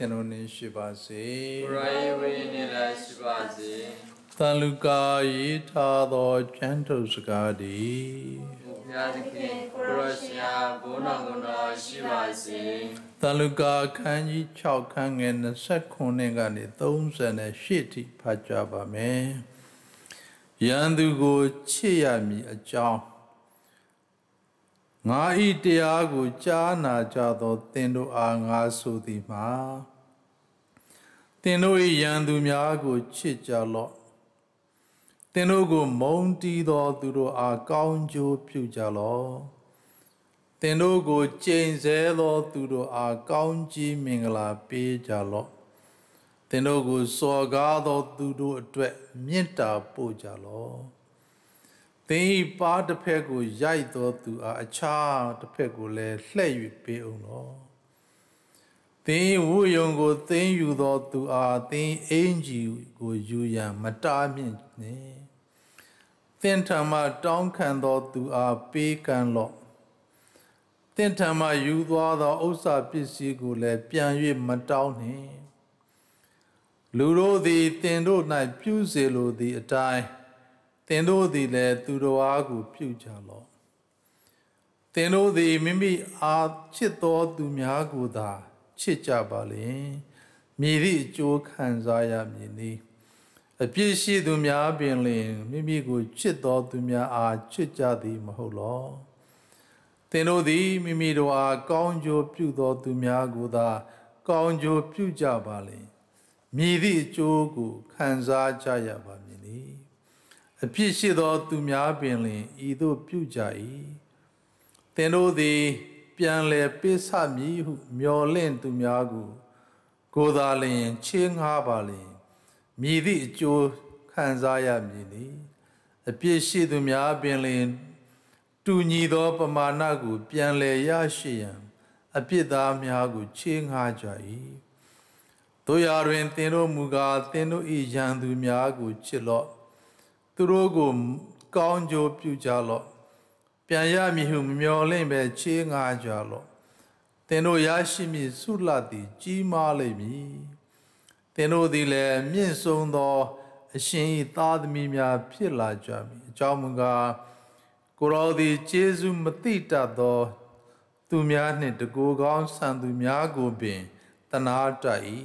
ကျွန်တော်နေရှိပါစေ။ကိုယ်ရည်ဝိနေလည်းရှိပါစေ။သံလူကာရေးထားသောကျမ်းထုတ်စကားသည်ဘုရားသခင်ကိုရရှာဘုန်းတော်ကိုတော်ရှိပါစေ။သံလူကာခန်းကြီး6ခန်းငယ်29ကနေ38ထိဖတ်ကြပါမယ်။ယန္တုကိုချစ်ရမည်အကြောင်းငါဤတရားကိုကြားနာကြသောသင်တို့အားငါဆိုသည်မှာင်တို့၏ရန်သူများကိုချစ်ကြလော့သင်တို့ကိုမုံတီးသောသူတို့အားကောင်းကျိုးပြုကြလော့သင်တို့ကိုကျင့်ဆဲသောသူတို့အားကောင်းကြီးမင်္ဂလာပေးကြလော့သင်တို့ကိုစော်ကားသောသူတို့အတွက်မေတ္တာပို့ကြလော့သင်၏ပါးတစ်ဖက်ကိုရိုက်သောသူအားအခြားတစ်ဖက်ကိုလည်းလှဲ့၍ပေးအောင်လော့သင်ဝုယုံကိုသင်ယူသောသူအားသင်အင်ကြီးကိုယူရန်မတားမြင့်နှင့်သင်ထံမှတောင်းခံသော သူအားပေးကမ်းလော့သင်ထံမှယူသွားသောဥစ္စာပစ္စည်းကိုလည်းပြန်၍မတောင်းနှင့်လူတို့သည်သင်တို့၌ပြုစေလိုသည့်အတိုင်းသင်တို့သည်လည်းသူတော်အားကိုပြုကြလော့သင်တို့သည်မိမိအားချစ်သောသူများကိုသာချစ်ကြပါလင်မြည်သည့်အကျိုးခံစားရမည်သည်အပြစ်ရှိသူများပင်လင်မိမိကိုချစ်တော်သူများအားချစ်ကြသည်မဟုတ်လောသင်တို့သည်မိမိတို့အားကောင်းကျိုးပြုတော်သူများကိုသာ ကောင်းကျိုးပြုကြပါလင်မြည်သည့်အကျိုးကိုခံစားကြရပါမည်နီအပြစ်ရှိသောသူများပင်လင်ဤသို့ပြုကြ၏သင်တို့သည်ပြန်လဲပေးဆမည်ဟုမျော်လင့်သူများကို ကိုသာလျင်ချေးငှားပါလျင်မြည်သည့်အကျိုးခံစားရမည်နီအပြစ်ရှိသူများပင်လျင် တူညီသောပမာဏကို ပြန်လဲရရှိရန်အပြစ်သားများကိုချေးငှားကြ၏တို့ရာတွင်သင်တို့မူကားသင်တို့၏ရန်သူများကိုချစ်လော့သူတို့ကို ကောင်းကြိုးပြုကြလော့ပြန်ရမည်ဟုမမျော်လင့်ပဲချေးငါကြလော့သင်တို့ရရှိမည်ဆုလသည် ကြီးမားလိမ့်မည်သင်တို့သည်လည်းမြင့်ဆုံးသော အရှင်၏သားသမီးများ ဖြစ်လာကြမည်အကြောင်းမူကားကိုရောသည်ကျေးဇူးမတိတတ်သော သူများနှင့်တကူကောင်းဆန်သူများကိုပင်တနာတတ်၏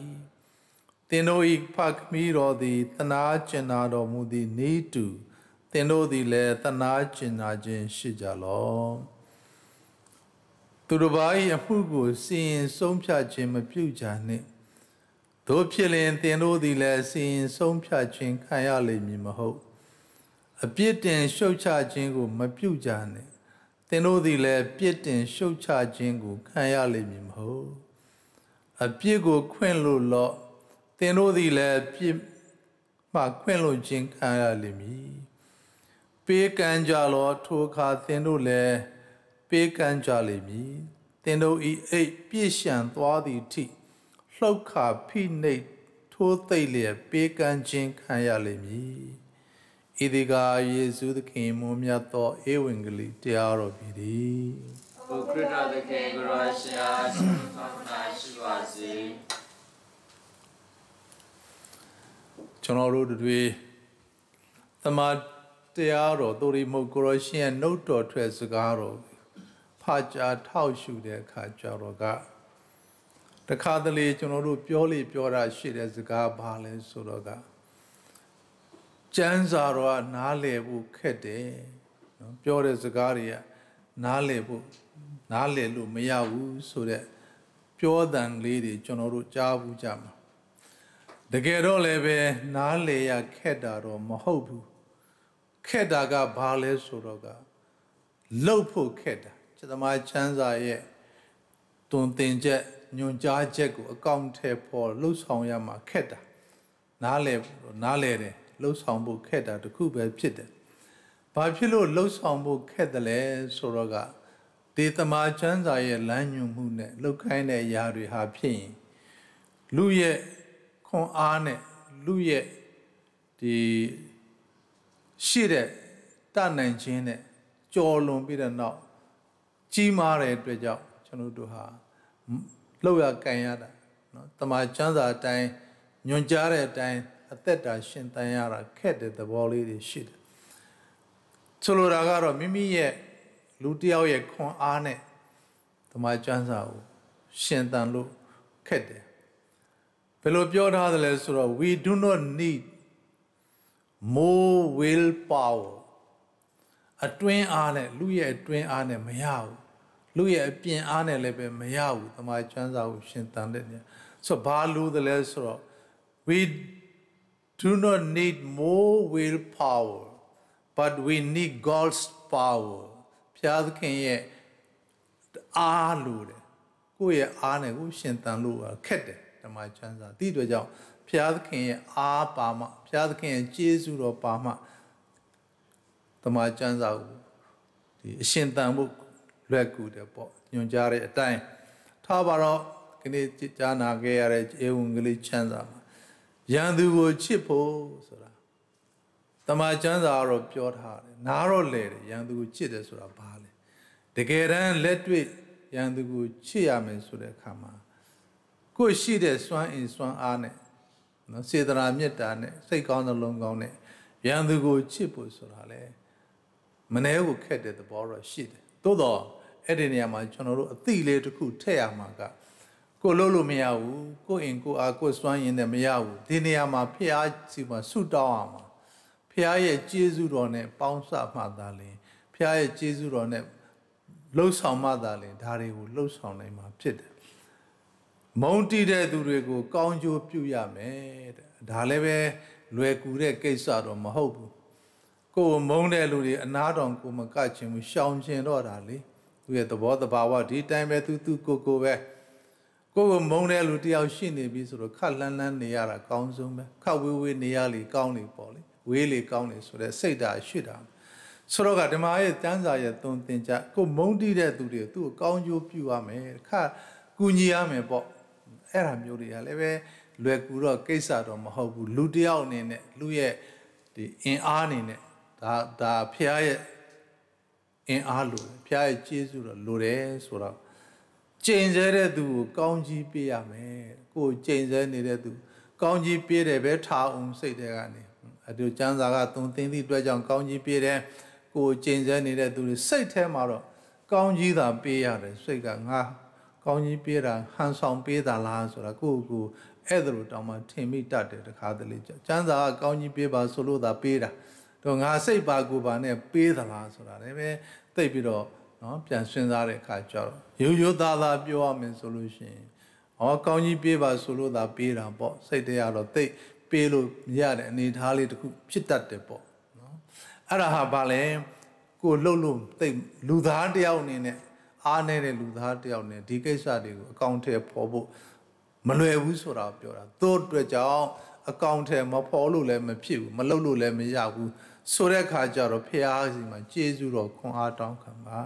သင်တို့၏ဖခင်တော်သည်တနာကျင်နာတော်မူသည့်နေတူ၏သင်တို့သည်လည်းတနာကျင်နာခြင်းရှိကြလော့သူတို့ဘာ၏အမှုကိုစီရင်ဆုံးဖြတ်ခြင်းမပြုကြနှင့်တို့ဖြစ်လင် သင်တို့သည်လည်းစီရင်ဆုံးဖြတ်ခြင်းခံရလိမ့်မည်မဟုတ်အပြစ်တင်ရှုတ်ချခြင်းကိုမပြုကြနှင့်သင်တို့သည်လည်းပြစ်တင်ရှုတ်ချခြင်းကိုခံရလိမ့်မည်မဟုတ်အပြစ်ကိုခွင့်လို့လော့သင်တို့သည်လည်းပြစ်မှခွင့်လို့ခြင်းခံရလိမ့်မည်ပေးကမ်းကြလောထိုအခါသင်တို့လည်းပေးကမ်းကြလိမ့်မည်သင်တို့ဤအိတ်ပြည့်ရှံသွားသည့်ထိလှုပ်ခါဖိနှိပ်ထိုးသိမ့်လျက်ပေးကမ်းခြင်းခံရလိမ့်မည်ဤဒီကာယေရှုသခင်မွန်မြတ်သောဧဝံဂေလိတရားတော်ဖြစ်သည်ိုခရစ်တော်သခင်ကိုရောရှာဆုံးသောနာရှိပါစေကျွန်တော်တို့တို့တွေသမာတရားတော်သို့ရိမဟုတ်ကိုရရှင်ရဲ့နှုတ်တော်ထွက်စကားတော်ဖာကြားထောက်ရှုတဲ့အခါကြတော့ကတခါတလေကျွန်တော်တို့ပြောလေပြောတာရှိတဲ့စကားဘာလဲဆိုတော့ကကျမ်းစာတော်ကနားလည်ဖို့ခက်တယ်နော်ပြောတဲ့စကားတွေကနားလည်ဖို့နားလည်လို့မရဘူးဆိုတော့ပြောတန်လေးတွေကျွန်တော်တို့ကြားဘူးကြမှာတကယ်တော့လည်းပဲနားလည်ရခက်တာတော့မဟုတ်ဘူးခက်တာကဘာလဲဆိုတော့ကလှုပ်ဖို့ခက်တာစေတမချမ်းစာရဲ့တွင်တင်ချက်ညွန်ကြားချက်ကိုအကောင့်ထဲပေါ်လှုပ်ဆောင်ရမှာခက်တာနားလဲနားလဲတယ်လှုပ်ဆောင်ဖို့ခက်တာတခုပဲဖြစ်တယ်ဘာဖြစ်လို့လှုပ်ဆောင်ဖို့ခက်တယ်လဲဆိုတော့ကဒေသမာချမ်းစာရဲ့လမ်းညွန်မှုနဲ့လှုပ်ခိုင်းတဲ့အရာတွေဟာဖြစ်ရင်လူရဲ့ခွန်အားနဲ့လူရဲ့ဒီရှိတဲ့တနိုင်ခြင်းနဲ့ကြော်လွန်ပြီးတဲ့နောက်ကြီးမားတဲ့အတွက်ကြောင့်ကျွန်တော်တို့ဟာလောက်ရကန်ရတာနော်တမာချမ်းသာအတိုင်းညွန်ကြားတဲ့အတိုင်းအသက်တာရှင်တန်ရတာခက်တဲ့သဘောလေးတွေရှိတယ်ဆိုလိုတာကတော့မိမိရဲ့လူတယောက်ရဲ့ခွန်အားနဲ့တမာချမ်းသာကိုရှင်တန်လို့ခက်တယ်ဘယ်လိုပြောထားသလဲဆိုတော့ we do not need more will power အတွင်းအားနဲ့လူရဲ့အတွင်းအားနဲ့မရဘူးလူရဲ့အပြင်အားနဲ့လည်းပဲမရဘူးတမန်ကျမ်းစာကိုရှင်းတန်တဲ့ညဆိုဘာလို့သလဲဆိုတော့ we do not need more will power but we need God's power ဘုရားသခင်ရဲ့အားလို့တယ်ကိုယ့်ရဲ့အားနဲ့ကိုရှင်းတန်လို့ခက်တယ်တမန်ကျမ်းစာဒီအတွက်ကြောင့်ဘုရားသခင်ရဲ့အားပါမှဘုရားသခင်ရဲ့ကျေးဇူးတော်ပါမှတမန်ကျမ်းစာကိုဒီအရှင်တန်ဖို့လွယ်ကူတယ်ပေါ့ညွှန်ကြားတဲ့အတိုင်းထားပါတော့ဒီနေ့ကြားနာခဲ့ရတဲ့ဧဝံဂေလိချမ်းသာမှာရန်သူကိုချစ်ဖို့ဆိုတာတမန်ကျမ်းစာကတော့ပြောထားတယ်နားတော့လေတယ်ရန်သူကိုချစ်တယ်ဆိုတာဘာလဲတကယ်တမ်းလက်တွေ့ရန်သူကိုချစ်ရမယ်ဆိုတဲ့အခါမှာကိုရှိတဲ့စွမ်းအင်စွမ်းအားနဲ့နော်စေတနာမေတ္တာနဲ့စိတ်ကောင်းသလုံးကောင်းနဲ့ရန်သူကိုချစ်ဖို့ဆိုတာလေမနှဲကိုခက်တဲ့သဘောတော့ရှိတယ်သို့တော့အဲ့ဒီနေရာမှာကျွန်တော်တို့အသိလေးတစ်ခုထည့်ရမှာကကိုလို့လို့မရဘူးကိုအင်ကိုအားကိုစွမ်းရင်လည်းမရဘူးဒီနေရာမှာဖះစီမှာဆုတောင်းရမှာဖះရဲ့ကျေးဇူးတော်နဲ့ပေါင်းစမှသာလင်ဖះရဲ့ကျေးဇူးတော်နဲ့လှုပ်ဆောင်မှသာလင်ဒါတွေကိုလှုပ်ဆောင်နိုင်မှာဖြစ်တယ်မုံတီးတဲ့သူတွေကိုကောင်းကျိုးပြုရမယ်တဲ့ဒါလည်းပဲလွယ်ကူတဲ့ကိစ္စတော့မဟုတ်ဘူးကိုယ်မုံတဲ့လူတွေအနာတော်ကိုမကချင်ဘူးရှောင်ချင်တော့တာလေသူရဲ့သဘောတဘာဝဒီတိုင်းပဲသူသူကိုကိုပဲကိုယ်ကိုမုံတဲ့လူတယောက်ရှိနေပြီဆိုတော့ခက်လန်းလန်းနေရတာကောင်းဆုံးပဲခက်ဝေးဝေးနေရလေကောင်းလေပေါ့လေဝေးလေကောင်းလေဆိုတော့စိတ်ဓာတ်ရှိတာဆိုတော့ကဓမ္မရဲ့တန်းစာရဲ့သွန်သင်ကြကိုမုံတိတဲ့သူတွေသူ့ကိုကောင်းကျိုးပြုရမယ်ခက်ကူညီရမယ်ပေါ့အဲ့ဒါမျိုးတွေကလည်းပဲလွယ်ကူတော့ကိစ္စတော့မဟုတ်ဘူးလူတယောက်အနေနဲ့လူရဲ့ဒီအင်အားအနေနဲ့ဒါဒါဖះရဲ့အင်အားလိုတယ်ဖះရဲ့ကျေးဇူးတော့လိုတယ်ဆိုတော့ကျင့်စေတဲ့သူကိုကောင်းကြီးပေးရမယ်ကိုကျင့်စေနေတဲ့သူ ကောင်းကြီးပေးတယ်ပဲထားအောင်စိတ်ထဲကနေအတူကျန်းစာကသုံးသိန်းသည့်အတွက်ကြောင့်ကောင်းကြီးပေးတယ်ကိုကျင့်စေနေတဲ့သူတွေစိတ်ထဲမှာတော့ကောင်းကြီးသာပေးရတယ်စိတ်ကငါကောင်းကြီးပေးတာဟန်ဆောင်ပေးတာလားဆိုတာကိုယ့်ကိုယ်အဲ့ဒါလိုတောင်းမှထင်မိတတ်တယ်တခါတလေကျစန်းစာကကောင်းကြီးပေးပါဆိုလို့သာပေးတာတော့ငါစိတ်ပါကိုယ်ပါနဲ့ပေးသလားဆိုတာလည်းပဲသိပြီးတော့နော်ပြန်စဉ်းစားတဲ့အခါကျတော့ရိုးရိုးသားသားပြောရမယ်ဆိုလို့ရှိရင်ဩကောင်းကြီးပေးပါဆိုလို့သာပေးတာပေါ့စိတ်တရားတော့သိပေးလို့ရတဲ့အနေထားလေးတစ်ခုဖြစ်တတ်တယ်ပေါ့နော်အဲ့ဒါဟာဘာလဲကိုလှုပ်လို့သိလူသားတယောက်အနေနဲ့အားနေတဲ့လူသားတယောက်နဲ့ဒီကိစ္စတွေကိုအကောင့်ထဲပေါ်ဖို့မလွယ်ဘူးဆိုတာပြောတာသို့အတွက်ကြောင့်အကောင့်ထဲမပေါ်လို့လည်းမဖြစ်ဘူးမလုပ်လို့လည်းမရဘူးဆိုတဲ့အခါကျတော့ဖះစီမှာကျေးဇူးတော်ခွန်အားတောင်းခံပါ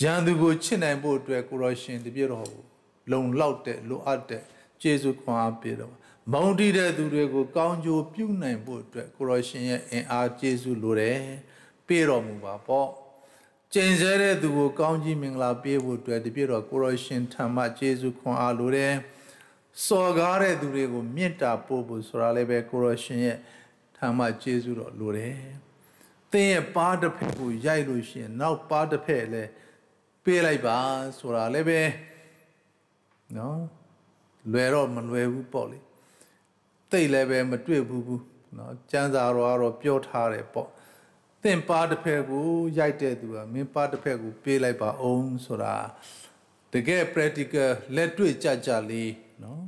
ရန်သူကိုချစ်နိုင်ဖို့အတွက်ကိုရောရှင်တပြည့်တော်ကိုလုံလောက်တဲ့လိုအပ်တဲ့ကျေးဇူးခွန်အားပေးတော်မောင်းတီးတဲ့သူတွေကိုကောင်းကျိုးပြုနိုင်ဖို့အတွက်ကိုရောရှင်ရဲ့အင်အားကျေးဇူးလိုတယ်ပေးတော်မူပါပေါ့ကျင်ဆဲတဲ့သူကိုကောင်းကြီးမင်္ဂလာပေးဖို့အတွက်တပြည့်တော်ကိုရောရှင်ထံမှယေရှုခွန်အားလိုတယ်။စော်ကားတဲ့သူတွေကိုမေတ္တာပို့ဖို့ဆိုတာလည်းပဲကိုရောရှင်ရဲ့ထံမှယေရှုတော်လိုတယ်။သင်ရဲ့ပါးတစ်ဖက်ကိုရိုက်လို့ရှင်နောက်ပါးတစ်ဖက်လည်းပေးလိုက်ပါဆိုတာလည်းပဲနော်လွယ်တော့မလွယ်ဘူးပေါ့လေ။တိတ်လည်းပဲမတွေ့ဘူးဘူးနော်။စံစာတော်ကတော့ပြောထားတယ်ပေါ့။သင်ပါတစ်ဖက်ကိုရိုက်တဲ့သူကမင်းပါတစ်ဖက်ကိုပေးလိုက်ပါအောင်ဆိုတာတကယ် practical လက်တွေ့ကြကြလေးနော်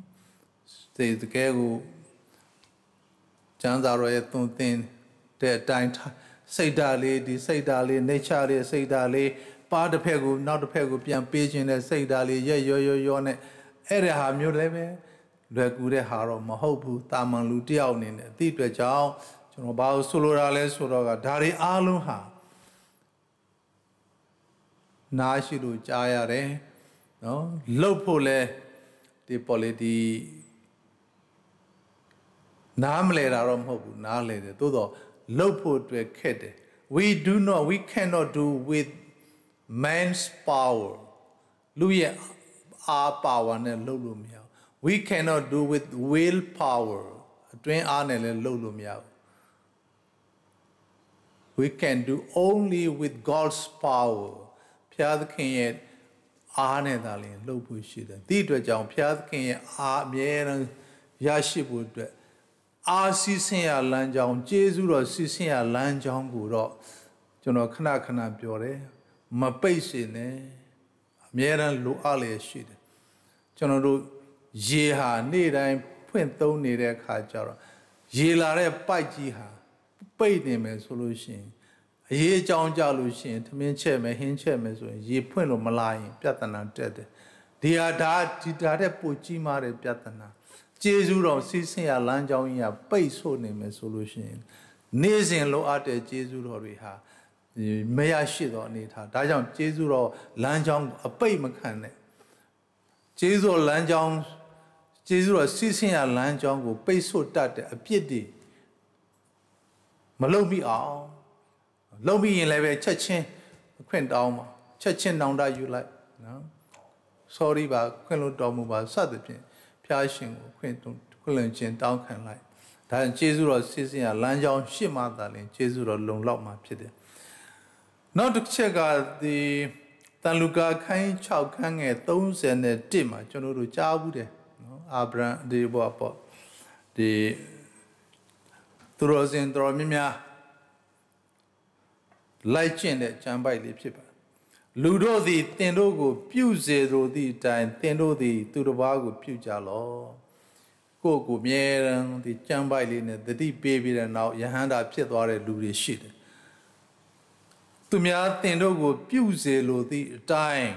ဒီတကယ်ကိုကျမ်းစာတော်ရဲ့သွန်သင်တဲ့အတိုင်းစိတ်ဓာတ်လေးဒီစိတ်ဓာတ်လေး nature လေးစိတ်ဓာတ်လေးပါတစ်ဖက်ကိုနောက်တစ်ဖက်ကိုပြန်ပေးခြင်းတဲ့စိတ်ဓာတ်လေးရက်ရောရောရောနဲ့အဲ့ဒါဟာမျိုးလည်းပဲလွယ်ကူတဲ့ဟာတော့မဟုတ်ဘူးတာမန်လူတယောက်အနေနဲ့အသည့်အတွက်ကြောင့်ကျွန်တော်ဘာလို့ဆိုလိုတာလဲဆိုတော့ကဒါတွေအားလုံးဟာနားရှိလို့ကြားရတယ်နော်လှုပ်ဖို့လဲဒီ polity နားမလဲတာတော့မဟုတ်ဘူးနားလဲတယ်သို့တော့လှုပ်ဖို့အတွက်ခက်တယ် we do not we cannot do with man's power လူရဲ့အား power နဲ့လှုပ်လို့မရဘူး we cannot do with will power အတွင်းအားနဲ့လည်းလှုပ်လို့မရဘူး we can do only with God's power ဘုရားသခင်ရဲ့အားနဲ့သာလျှင်လှုပ်ဖို့ရှိတယ်ဒီအတွက်ကြောင့်ဘုရားသခင်ရဲ့အားအမြဲတမ်းရရှိဖို့အတွက်အားစီးဆင်းရလမ်းကြောင်းကျေးဇူးတော်စီးဆင်းရလမ်းကြောင်းကိုတော့ကျွန်တော်ခဏခဏပြောတယ်မပိတ်စင်နဲ့အမြဲတမ်းလိုအပ်လျက်ရှိတယ်ကျွန်တော်တို့ရေဟာနေ့တိုင်းဖွင့်သုံးနေတဲ့အခါကျတော့ရေလာတဲ့ပိုက်ကြီးဟာပိတ်နေမယ်ဆိုလို့ရှိရင်အရေးအကြောင်းကြလို့ရှိရင်သမင်းချက်မယ်ဟင်းချက်မယ်ဆိုရင်ရေဖွင့်လို့မလာရင်ပြဿနာတက်တယ်ဒီဟာဒါဒီဒါတဲ့ပိုကြီးမားတဲ့ပြဿနာကျေးဇူးတော်စီးဆင်းရလမ်းကြောင်းကြီးကပိတ်ဆို့နေမယ်ဆိုလို့ရှိရင်နေ့စဉ်လိုအပ်တဲ့ကျေးဇူးတော်တွေဟာမရရှိသောအနေထားဒါကြောင့်ကျေးဇူးတော်လမ်းကြောင်း အပိတ်မခံနဲ့ကျေးဇူးတော်လမ်းကြောင်းကျေးဇူးတော်စီးဆင်းရလမ်းကြောင်းကိုပိတ်ဆို့တတ်တဲ့အပြစ်တွေမလုံမိအောင်လုံမိရင်လည်းပဲချက်ချင်းအခွင့်တောင်းပါချက်ချင်းတောင်းတယူလိုက်နော် sorry ပါခွင့်လို့တော်မူပါစသဖြင့်ဖျားရှင်ကိုခွင့်ခွင့်လွန်ခြင်းတောင်းခံလိုက်ဒါကြောင့်ကျေးဇူးတော်စစ်စင်ရလမ်းကြောင်းရှစ်မှသာလင်ကျေးဇူးတော်လုံလောက်မှဖြစ်တယ်နောက်တစ်ချက်ကဒီတန်လူကာခိုင်း6ခန်းငယ်31မှာကျွန်တော်တို့ကြားဘူးတယ်နော်အာဗြံဒီဘောပေါ့ဒီသူတော်စင်တော်များများလိုက်ကျင့်တဲ့ကြံပိုက်လေးဖြစ်ပါ လူတို့သည်တင်တို့ကိုပြုစေလိုသည့်အတိုင်းတင်တို့သည် သူတစ်ပါးကိုပြုကြလော့ကိုကိုမြဲတမ်းဒီကြံပိုက်လေးနဲ့တတိပေးပြီးတဲ့နောက်ယဟန္တာဖြစ်သွားတဲ့လူတွေရှိတယ်သူများတင်တို့ကို ပြုစေလိုသည့်အတိုင်း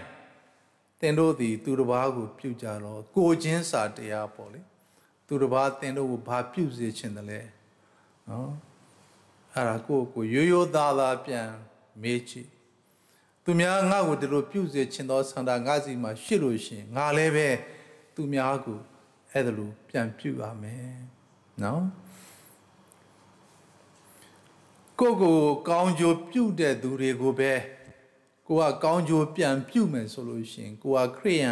တင်တို့သည်သူတစ်ပါးကိုပြုကြလော့ကိုချင်းစာတရားပေါ့လေသူတစ်ပါးတင်တို့ကိုဘာပြုစေခြင်းတလဲနော်အဲ့ဒါကိုကိုရိုးရိုးသားသားပြန် မေးကြည့်သူများငါ့ကိုဒီလိုပြုစေချင်သောဆန္ဒငါစီမှာရှိလို့ရှင်ငါလည်းပဲသူများကိုအဲ့ဒါလိုပြန်ပြုပါမယ်နော်ကိုကိုကောင်းကျိုးပြုတဲ့သူတွေကိုပဲကိုကကောင်းကျိုးပြန်ပြုမယ်ဆိုလို့ရှင်ကိုကခရိယံ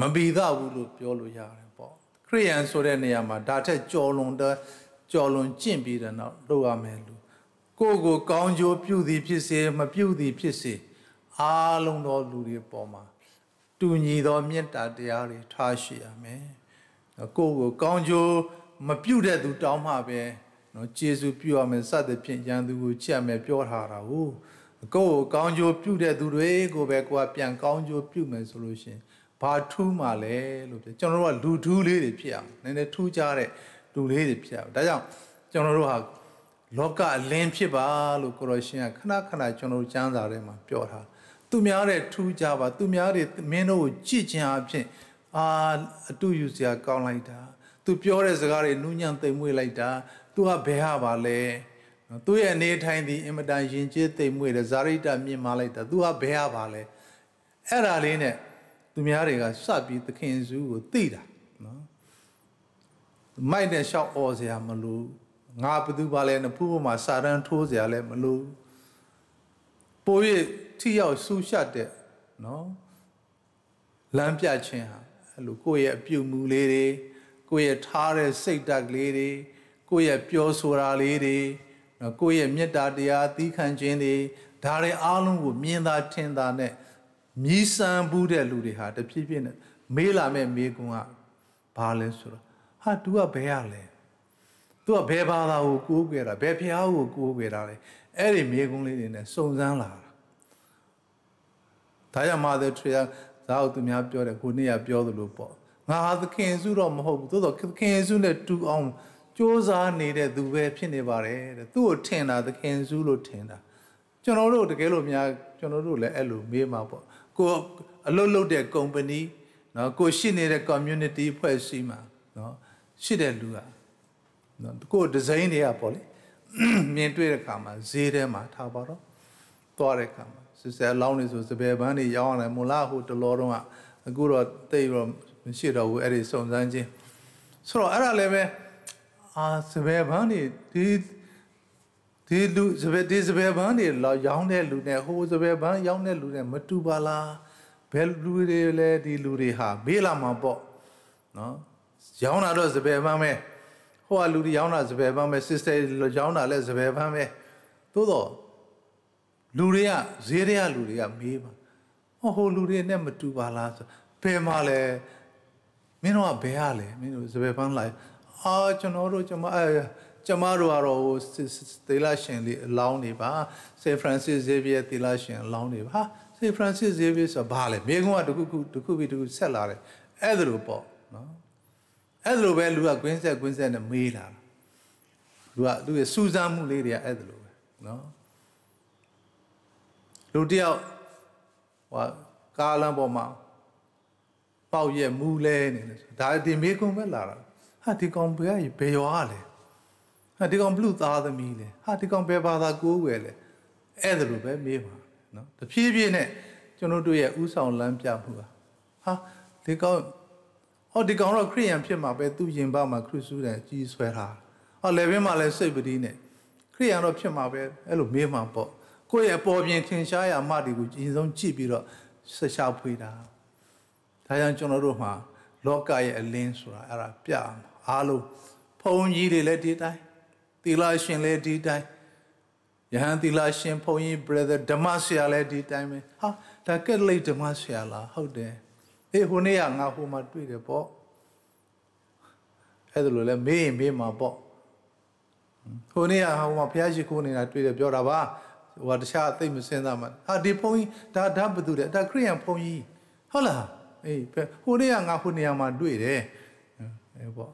မပီသဘူးလို့ပြောလို့ရတယ်ပေါ့ခရိယံဆိုတဲ့နေရာမှာဒါထက်ကြော်လွန်တဲ့ကြော်လွန်ကျင့်ပြီးတဲ့နောက်လုပ်ရမယ်လို့ကိုယ်ကို ကောင်းကျိုးပြုသည်ဖြစ်စေမပြုသည်ဖြစ်စေအားလုံးသောလူတွေပေါ်မှာ တူညီသောမေတ္တာတရားတွေထားရှိရမယ်ကိုယ်ကိုကောင်းကျိုးမပြုတဲ့သူတောင်းမှပဲနော်ကျေစုပြုရမယ်စသဖြင့်ရန်သူကိုချက်မယ်ပြောထားတာကိုကိုယ်ကိုကောင်းကျိုးပြုတဲ့သူတွေကိုပဲကိုကပြန်ကောင်းကျိုးပြုမယ်ဆိုလို့ရှင်ဘာထူးမှလဲလို့ပြောကျွန်တော်တို့ကလူထူးလေးတွေဖြစ်အောင်နည်းနည်းထူးကြတဲ့လူလေးတွေဖြစ်ရပါဒါကြောင့်ကျွန်တော်တို့ဟာလောကအလင်းဖြစ်ပါလို့ကိုရောရှင်ကခဏခဏကျွန်တော်တို့ကျမ်းစာထဲမှာပြောထားသူများတဲ့ထူးကြပါသူများတဲ့မင်းတို့ကိုကြည့်ခြင်းအဖြစ်အာအတူယူစရာကောင်းလိုက်တာသူပြောတဲ့စကားတွေနူးညံ့သိမ်မွေ့လိုက်တာသူကဘယ်ဟာပါလဲသူရဲ့အနေထိုင်သည်အင်မတန်ယဉ်ကျေးသိမ်မွေ့တဲ့ဇာရိတမြင်မာလိုက်တာသူကဘယ်ဟာပါလဲအဲ့ဒါလေးနဲ့သူများတွေကစပြီးသခင်ယေရှုကိုသိတာမိုက်နဲ့ရှောက်អော်เสียမလို့ငါဘသူပါလဲနဖူးပေါ်မှာစာတန်းထိုးเสียလဲမလို့ပို၍ထိရောက်ဆူရှတ်တဲ့နော်လမ်းပြခြင်းဟာအဲ့လိုကိုယ့်ရဲ့အပြုမူလေးတွေကိုယ့်ရဲ့ထားတဲ့စိတ်ဓာတ်လေးတွေကိုယ့်ရဲ့ပြောဆိုတာလေးတွေနော်ကိုယ့်ရဲ့မေတ္တာတရားသီးခံခြင်းတွေဒါတွေအားလုံးကိုမြင်သာထင်သာနဲ့မြည်ဆန်းဘူးတဲ့လူတွေဟာတဖြည်းဖြည်းနဲ့မေးလာမဲ့မေးခွန်းကဘာလဲဆိုတော့ဟာ तू ကဘယ်ရလဲ तू ကဘယ်ဘာသာကိုကိုးကွယ်တာဘယ်ဖျားကိုကိုးကွယ်တာလဲအဲ့ဒီမိကုံးလေးတွေနဲ့စုံစမ်းလာတာဒါကြောင့်မာသထရဇာဟုတ်သူများပြောတယ်ခုနေ့ကပြောသလိုပေါ့ငါဟာသခင်စုတော့မဟုတ်ဘူးသို့တော့သခင်စုနဲ့တူအောင်စ조사နေတဲ့သူပဲဖြစ်နေပါတယ်တဲ့သူ့ကိုထင်တာသခင်စုလို့ထင်တာကျွန်တော်တို့တကယ်လို့များကျွန်တော်တို့လည်းအဲ့လိုမေးမှာပေါ့ကိုအလုပ်လုပ်တဲ့ company နော်ကိုရှိနေတဲ့ community ဖွဲ့စည်းမှာနော်ရှိတဲ့လူကနော်ကိုယ်ဒီဇိုင်းတွေကပေါ့လေမြင်တွေ့တဲ့အခါမှာဈေးထဲမှာထားပါတော့သွားတဲ့အခါမှာစစ်စဲလောင်းနေဆိုစပယ်ပန်းတွေရောင်းရတယ်မလားဟိုတလောတော့ကအခုတော့တိတ်တော့မရှိတော့ဘူးအဲ့ဒီစုံစမ်းခြင်းဆိုတော့အဲ့ဒါလည်းပဲအာစပယ်ပန်းတွေဒီဒီလူစပယ်ဒီစပယ်ပန်းတွေရောင်းတဲ့လူနဲ့ဟိုစပယ်ပန်းရောင်းတဲ့လူနဲ့မတူပါလားဘယ်လူတွေလဲဒီလူတွေဟာဘေးလာမှာပေါ့နော်ရောင်းတာတော့စပယ်ပန်းပဲဟိုကလူတွေရောင်းတာစပယ်ပန်းပဲ sister ရောင်းတာလည်းစပယ်ပန်းပဲသို့တော့လူတွေကဈေးတွေကလူတွေကမေးပါဟောဟိုလူတွေနဲ့မတူပါလားဆိုဘယ်မှာလဲမင်းတို့ကဘယ်ရလဲမင်းတို့စပယ်ပန်းလိုက်အာကျွန်တော်တို့ကျွန်မအဲကျမတို့ကတော့သေလာရှင်လေးအလောင်းနေပါဆေဖရန်စစ်ဇေဗီယာသေလာရှင်အလောင်းနေပါဆေဖရန်စစ်ဇေဗီယာဆိုဘာလဲမိကုံးကတခုခုတခုပြီးတခုဆက်လာတယ်အဲ့ဒါလိုပေါ့နော်အဲ့လိုပဲလူကကွင်းဆက်ကွင်းဆက်နဲ့မေးလာလူကသူ့ရဲ့စူးစမ်းမှုလေးတွေကအဲ့လိုပဲနော်လူတယောက်ဟောကားလမ်းပေါ်မှာပေါက်ရက်မူလဲနေတယ်ဒါဒီမေကွန်ပဲလာတာဟာဒီကောင်ဘယ်ကဘယ်ရွာလဲဟာဒီကောင်ဘလူသားသမီးလဲဟာဒီကောင်ဘယ်ဘာသာကိုးွယ်လဲအဲ့ဒါလိုပဲမေးပါနော်တဖြည်းဖြည်းနဲ့ကျွန်တော်တို့ရဲ့ဥဆောင်လမ်းပြမှုပါဟာဒီကောင်။အော်ဒီကောင်တော့ခရိယန်ဖြစ်မှာပဲသူယင်ပမှာခရုစုတယ်ကြီးဆွဲထား။အော်လေဘင်းမှာလည်းစိတ်ပတိနဲ့ခရိယန်တော့ဖြစ်မှာပဲအဲ့လိုမေးမှာပေါ့။ကိုယ့်ရဲ့အပေါ်ပြင်ထင်ရှားရအမှတ်တွေကိုအရင်ဆုံးကြည့်ပြီးတော့ဆက်ရှာဖွေတာ။ဒါကြောင့်ကျွန်တော်တို့မှာ လောကရဲ့အလင်းဆိုတာအဲ့ဒါပြအောင်အားလုံးဖုန်ကြီးတွေလည်းဒီတိုင်းသီလရှင်လည်းဒီတိုင်းယဟန်သီလရှင်ဖုန်ကြီး brother ဓမ္မဆရာလည်းဒီတိုင်းပဲဟာဒါကက်လိတ်ဓမ္မဆရာလားဟုတ်တယ်အေးဟိုနေ့ကငါဟိုမှာတွေ့တယ်ပေါ့အဲ့ဒါလိုလဲမေးရင်မေးမှာပေါ့ဟိုနေ့ကဟိုမှာဘုရားရှိခိုးနေတာတွေ့တယ်ပြောတာပါဟိုကတခြားအသိမစင်းသားမှာဟာဒီဘုန်းကြီးဒါဒါဘသူလဲဒါခရိယန်ဘုန်းကြီးဟုတ်လားအေးဟိုနေ့ကငါဟိုနေရာမှာတွေ့တယ်အဲပေါ့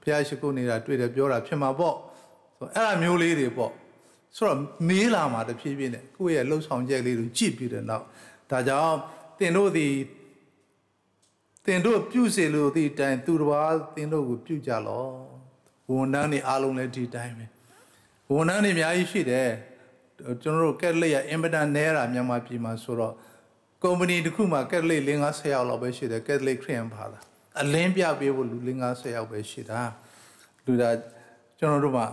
ဘုရားရှိခိုးနေတာတွေ့တယ်ပြောတာဖြစ်မှာပေါ့ဆိုအဲ့ဒါမျိုးလေးတွေပေါ့ဆိုတော့မေးလာမှာတဖြည်းဖြည်းနဲ့ကိုယ့်ရဲ့လှုပ်ဆောင်ချက်လေးတွေကြည့်ပြီးတဲ့နောက်ဒါကြောင့်တင်တို့ဒီတင်တို့ပြုစေလို့ဒီတိုင်သူတစ်ပါးတင်တို့ကိုပြုကြလောဝန်ထမ်းတွေအားလုံးလည်းဒီတိုင်းပဲဝန်ထမ်းတွေအများကြီးရှိတယ်ကျွန်တော်တို့ကက်လက်ရအင်ပတန်နဲတာမြန်မာပြည်မှာဆိုတော့ကုမ္ပဏီတစ်ခုမှာကက်လက်၄50ယောက်လောက်ပဲရှိတယ်ကက်လက်ခရင်ပါတာအလင်းပြပေးဖို့လူ၄50ယောက်ပဲရှိတာလူသားကျွန်တော်တို့မှာ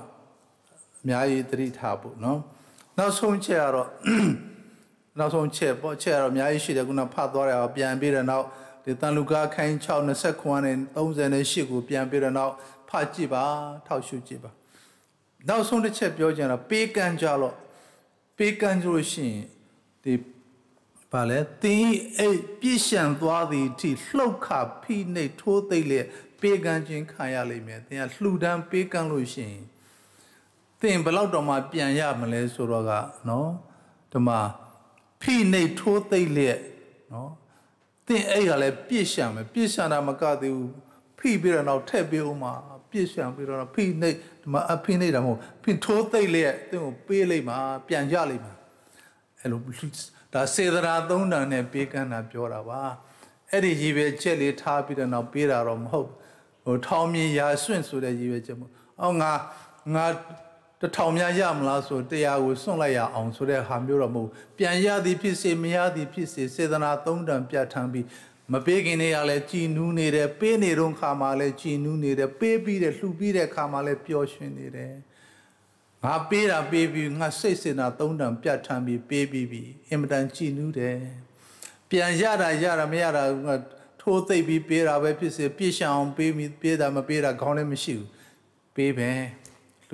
အများကြီးသတိထားဖို့เนาะနောက်ဆုံးချက်ကတော့နောက်ဆုံးချက်ပေါ့ချက်ကတော့အများကြီးရှိတယ်ခုနဖတ်သွားတယ်အောင်ပြန်ပြီးတော့နောက်ဒေသလူကာခိုင်း6 29နဲ့38ကိုပြန်ပြီးတော့နောက်ဖတ်ကြည့်ပါထောက်ရှုကြည့်ပါနောက်ဆုံးတစ်ချက်ပြောချင်တာပေးကမ်းကြလို့ပေးကမ်းကြလို့ရှိရင်ဒီဘာလဲသင်အိတ်ပြည့်ရှံသွားသည်အထိလှုပ်ခဖိနှိပ်ထိုးသိမ့်လျက်ပေးကမ်းခြင်းခံရလိမ့်မယ်သင်ကလှူဒန်းပေးကမ်းလို့ရှိရင်သင်ဘလောက်တော့မှပြန်ရမလဲဆိုတော့ကနော်ဒီမှာဖိနှိပ်ထိုးသိမ့်လျက်နော်သင်အဲ့ဒါလည်းပြည့်ရှံမယ်ပြည့်ရှံတာမကသေးဘူးဖိပြီးတော့နောက်ထည့်ပေးဦးမှာပြည့်ရှံပြီးတော့ဖိနေဒီမှာအဖိနေတာမဟုတ်ဖိထိုးသိမ့်လျက်သင်ကိုပေးလိုက်မှာပြန်ရလိုက်မှာအဲ့လိုဒါစေတရာသုံးတန်နဲ့ပေးကမ်းတာပြောတာပါအဲ့ဒီရည်ပဲချက်လေးထားပြီးတော့နောက်ပေးတာတော့မဟုတ်ဟိုထောင်းမြင်ရာဆွင့်ဆိုတဲ့ရည်ပဲချက်မဟုတ်အော်ငါငါတထောင်များရမလားဆိုတရားကိုစွန့်လိုက်ရအောင်ဆိုတဲ့ဟာမျိုးတော့မဟုတ်ပြန်ရသည်ဖြစ်စေမရသည်ဖြစ်စေစေတနာသုံးတန်ပြတ်ထမ်းပြီးမပေးခင်နေရလဲကြည်နူးနေတယ်ပေးနေတော့ခါမှလဲကြည်နူးနေတယ်ပေးပြီးတယ်လှူပြီးတဲ့ခါမှလဲပျော်ရွှင်နေတယ်ငါပေးတာပေးပြီးငါစိတ်စင်တာသုံးတန်ပြတ်ထမ်းပြီးပေးပြီးပြီးအင်မတန်ကြည်နူးတယ်ပြန်ရတာရတာမရတာငါထိုးသိပ်ပြီးပေးတာပဲဖြစ်စေပြည့်ရှောင်ပေးပြီးပေးတာမပေးတာခေါင်းလည်းမရှိဘူးပေးပဲ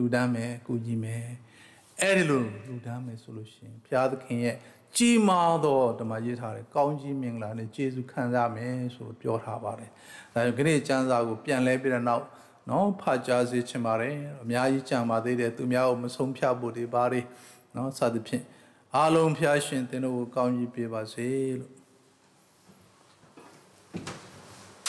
လူတန်းမယ်ကူညီမယ်အဲ့ဒီလိုလူတန်းမယ်ဆိုလို့ရှိရင်ဘုရားသခင်ရဲ့ကြီးမားသောဓမ္မရေးထားတယ်ကောင်းကြီးမင်္ဂလာနဲ့ကျေးဇူးခံစားမယ်ဆိုလို့ပြောထားပါတယ်ဒါကြောင့်ခရစ်ကျမ်းစာကိုပြန်လဲပြီးတဲ့နောက်နော်ဖတ်ကြားစေချင်ပါတယ်အများကြီးကြံပါသေးတယ်သူများကိုမဆုံးဖြတ်ဖို့တွေပါတယ်နော်စသဖြင့်အားလုံးဖျားရှင်သင်တို့ကိုကောင်းကြီးပေးပါစေလို့